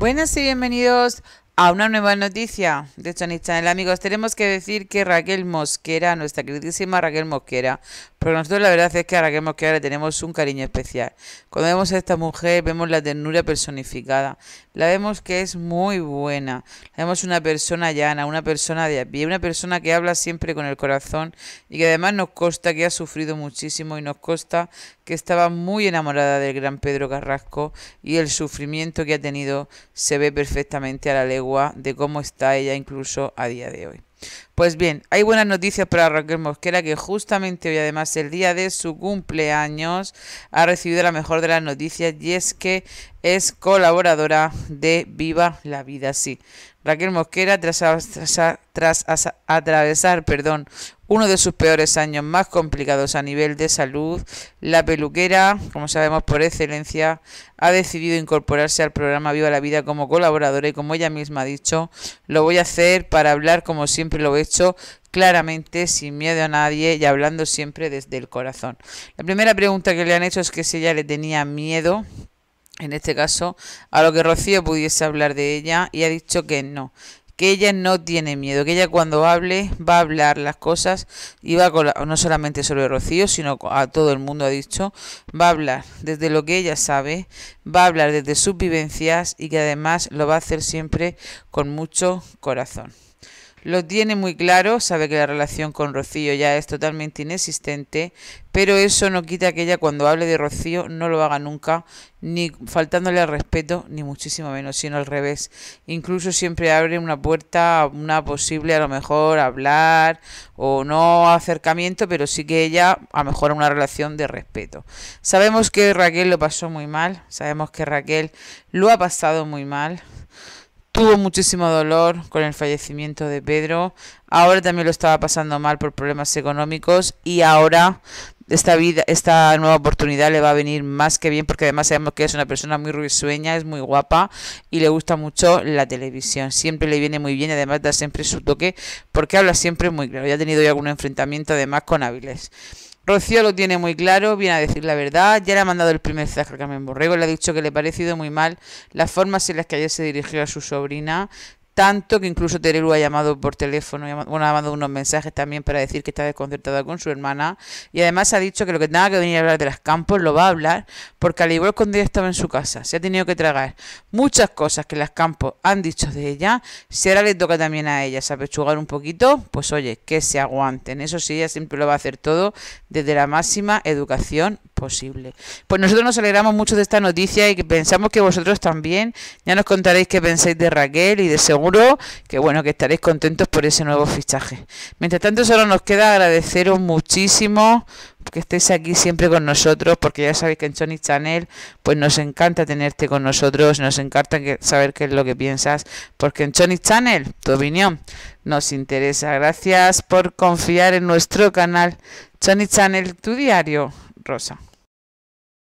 Buenas y bienvenidos a una nueva noticia de hecho en el Amigos. Tenemos que decir que Raquel Mosquera, nuestra queridísima Raquel Mosquera, Pero nosotros la verdad es que a Raquel Mosquera le tenemos un cariño especial. Cuando vemos a esta mujer, vemos la ternura personificada. La vemos que es muy buena. La vemos una persona llana, una persona de a pie, una persona que habla siempre con el corazón y que además nos consta que ha sufrido muchísimo y nos consta que estaba muy enamorada del gran Pedro Carrasco y el sufrimiento que ha tenido se ve perfectamente a la legua de cómo está ella incluso a día de hoy. Pues bien, hay buenas noticias para Raquel Mosquera que justamente hoy, además el día de su cumpleaños, ha recibido la mejor de las noticias y es que es colaboradora de Viva la Vida, sí. Raquel Mosquera, tras, atravesar perdón, uno de sus peores años más complicados a nivel de salud, la peluquera, como sabemos por excelencia, ha decidido incorporarse al programa Viva la Vida como colaboradora y como ella misma ha dicho, lo voy a hacer para hablar como siempre lo he hecho claramente, sin miedo a nadie y hablando siempre desde el corazón. La primera pregunta que le han hecho es que si ella le tenía miedo, en este caso, a lo que Rocío pudiese hablar de ella y ha dicho que no, que ella no tiene miedo, que ella cuando hable va a hablar las cosas y va no solamente sobre Rocío, sino a todo el mundo ha dicho, va a hablar desde lo que ella sabe, va a hablar desde sus vivencias y que además lo va a hacer siempre con mucho corazón. Lo tiene muy claro, sabe que la relación con Rocío ya es totalmente inexistente, pero eso no quita que ella cuando hable de Rocío no lo haga nunca, ni faltándole al respeto, ni muchísimo menos, sino al revés. Incluso siempre abre una puerta, una posible a lo mejor hablar o no acercamiento, pero sí que ella a lo mejor una relación de respeto. Sabemos que Raquel lo pasó muy mal, sabemos que Raquel lo ha pasado muy mal. Tuvo muchísimo dolor con el fallecimiento de Pedro. Ahora también lo estaba pasando mal por problemas económicos y ahora esta vida, esta nueva oportunidad le va a venir más que bien porque además sabemos que es una persona muy risueña, es muy guapa y le gusta mucho la televisión. Siempre le viene muy bien y además da siempre su toque porque habla siempre muy claro. Ya ha tenido ya algún enfrentamiento además con hábiles. Rocío lo tiene muy claro, viene a decir la verdad, ya le ha mandado el primer mensaje a Carmen Borrego, le ha dicho que le ha parecido muy mal las formas en las que ayer se dirigió a su sobrina, tanto que incluso Terelu ha llamado por teléfono, bueno, ha mandado unos mensajes también para decir que está desconcertada con su hermana y además ha dicho que lo que tenga que venir a hablar de las campos lo va a hablar porque al igual que cuando ella estaba en su casa se ha tenido que tragar muchas cosas que las campos han dicho de ella, si ahora le toca también a ella apechugar un poquito, pues oye, que se aguanten, eso sí, ella siempre lo va a hacer todo desde la máxima educación posible. Pues nosotros nos alegramos mucho de esta noticia y pensamos que vosotros también. Ya nos contaréis qué pensáis de Raquel y de seguro que bueno que estaréis contentos por ese nuevo fichaje. Mientras tanto, solo nos queda agradeceros muchísimo que estéis aquí siempre con nosotros, porque ya sabéis que en Chony Channel pues nos encanta tenerte con nosotros, nos encanta que, saber qué es lo que piensas, porque en Chony Channel tu opinión nos interesa. Gracias por confiar en nuestro canal Chony Channel, tu diario, Rosa.